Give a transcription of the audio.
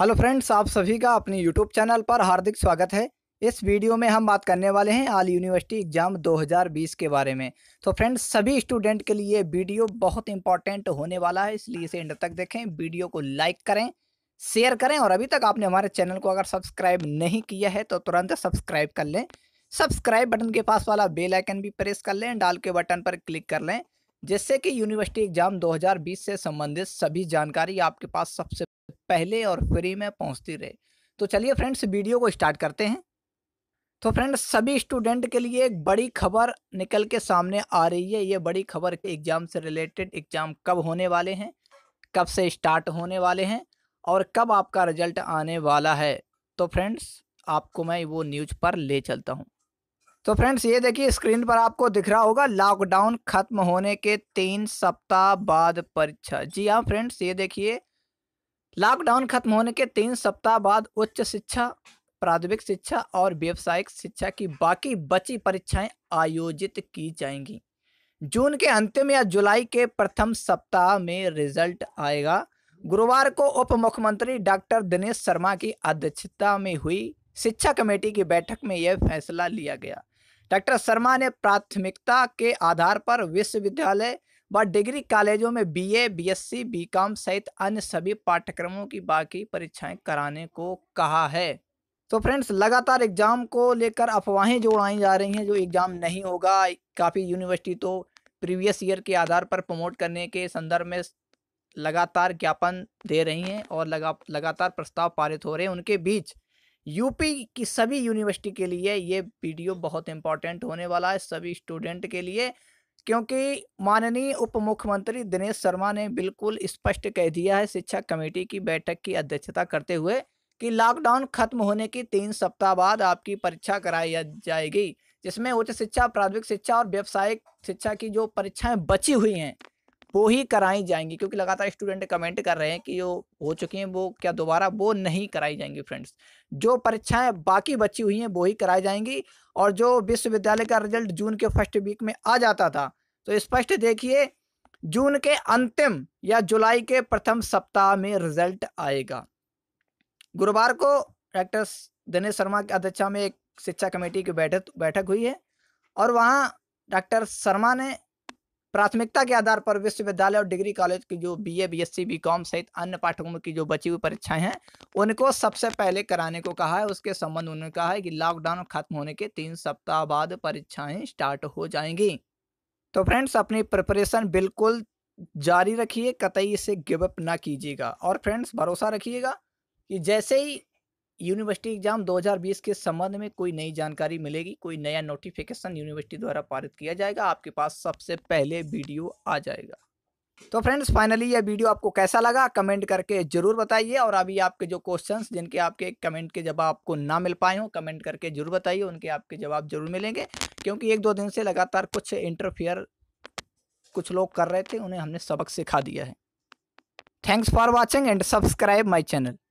hello friends आप सभी का अपने यूट्यूब चैनल पर हार्दिक स्वागत है इस वीडियो में हम बात करने वाले हैं आल यूनिवर्सिटी एग्ज़ाम 2020 के बारे में तो फ्रेंड्स सभी स्टूडेंट के लिए वीडियो बहुत इंपॉर्टेंट होने वाला है इसलिए इसे एंड तक देखें वीडियो को लाइक करें शेयर करें और अभी तक आपने हमारे चैनल को अगर सब्सक्राइब नहीं किया है तो तुरंत सब्सक्राइब कर लें सब्सक्राइब बटन के पास वाला बेल आइकन भी प्रेस कर लें डाल के बटन पर क्लिक कर लें जिससे कि यूनिवर्सिटी एग्ज़ाम 2020 से संबंधित सभी जानकारी आपके पास सबसे पहले और फ्री में पहुंचती रहे तो चलिए फ्रेंड्स वीडियो को स्टार्ट करते हैं तो फ्रेंड्स सभी स्टूडेंट के लिए एक बड़ी खबर निकल के सामने आ रही है ये बड़ी खबर एग्ज़ाम से रिलेटेड एग्ज़ाम कब होने वाले हैं कब से स्टार्ट होने वाले हैं और कब आपका रिजल्ट आने वाला है तो फ्रेंड्स आपको मैं वो न्यूज पर ले चलता हूँ तो फ्रेंड्स ये देखिए स्क्रीन पर आपको दिख रहा होगा लॉकडाउन खत्म होने के तीन सप्ताह बाद परीक्षा जी हाँ फ्रेंड्स ये देखिए लॉकडाउन खत्म होने के तीन सप्ताह बाद उच्च शिक्षा प्राथमिक शिक्षा और व्यावसायिक शिक्षा की बाकी बची परीक्षाएं आयोजित की जाएंगी जून के अंतिम या जुलाई के प्रथम सप्ताह में रिजल्ट आएगा गुरुवार को उप मुख्यमंत्री डॉक्टर दिनेश शर्मा की अध्यक्षता में हुई शिक्षा कमेटी की बैठक में यह फैसला लिया गया डॉक्टर शर्मा ने प्राथमिकता के आधार पर विश्वविद्यालय व डिग्री कॉलेजों में बीए, बीएससी, बीकॉम सहित अन्य सभी पाठ्यक्रमों की बाकी परीक्षाएं कराने को कहा है तो फ्रेंड्स लगातार एग्ज़ाम को लेकर अफवाहें जो उड़ाई जा रही हैं जो एग्ज़ाम नहीं होगा काफ़ी यूनिवर्सिटी तो प्रीवियस ईयर के आधार पर प्रमोट करने के संदर्भ में लगातार ज्ञापन दे रही हैं और लगा लगातार प्रस्ताव पारित हो रहे हैं उनके बीच यूपी की सभी यूनिवर्सिटी के लिए ये वीडियो बहुत इंपॉर्टेंट होने वाला है सभी स्टूडेंट के लिए क्योंकि माननीय उप मुख्यमंत्री दिनेश शर्मा ने बिल्कुल स्पष्ट कह दिया है शिक्षा कमेटी की बैठक की अध्यक्षता करते हुए कि लॉकडाउन खत्म होने की तीन सप्ताह बाद आपकी परीक्षा कराई जाएगी जिसमें उच्च शिक्षा प्राथमिक शिक्षा और व्यावसायिक शिक्षा की जो परीक्षाएं बची हुई हैं वो ही कराई जाएंगी क्योंकि लगातार स्टूडेंट कमेंट कर रहे हैं कि जो हो चुकी हैं वो क्या दोबारा वो नहीं कराई जाएंगी फ्रेंड्स जो परीक्षाएं बाकी बची हुई हैं वो ही कराई जाएंगी और जो विश्वविद्यालय का रिजल्ट जून के फर्स्ट वीक में आ जाता था तो स्पष्ट देखिए जून के अंतिम या जुलाई के प्रथम सप्ताह में रिजल्ट आएगा गुरुवार को डॉक्टर दिनेश शर्मा की अध्यक्षता में एक शिक्षा कमेटी की बैठक बैठक हुई है और वहाँ डॉक्टर शर्मा ने प्राथमिकता के आधार पर विश्वविद्यालय और डिग्री कॉलेज की जो बीए, बीएससी, बीकॉम सहित अन्य पाठ्यक्रमों की जो बची हुई परीक्षाएं हैं उनको सबसे पहले कराने को कहा है उसके संबंध उन्होंने कहा है कि लॉकडाउन खत्म होने के तीन सप्ताह बाद परीक्षाएं स्टार्ट हो जाएंगी तो फ्रेंड्स अपनी प्रिपरेशन बिल्कुल जारी रखिए कतई इसे गिवअप ना कीजिएगा और फ्रेंड्स भरोसा रखिएगा कि जैसे ही यूनिवर्सिटी एग्ज़ाम 2020 के संबंध में कोई नई जानकारी मिलेगी कोई नया नोटिफिकेशन यूनिवर्सिटी द्वारा पारित किया जाएगा आपके पास सबसे पहले वीडियो आ जाएगा तो फ्रेंड्स फाइनली ये वीडियो आपको कैसा लगा कमेंट करके जरूर बताइए और अभी आपके जो क्वेश्चंस जिनके आपके कमेंट के जवाब आपको ना मिल पाए हो कमेंट करके जरूर बताइए उनके आपके जवाब जरूर मिलेंगे क्योंकि एक दो दिन से लगातार कुछ इंटरफियर कुछ लोग कर रहे थे उन्हें हमने सबक सिखा दिया है thanks for watching and subscribe my channel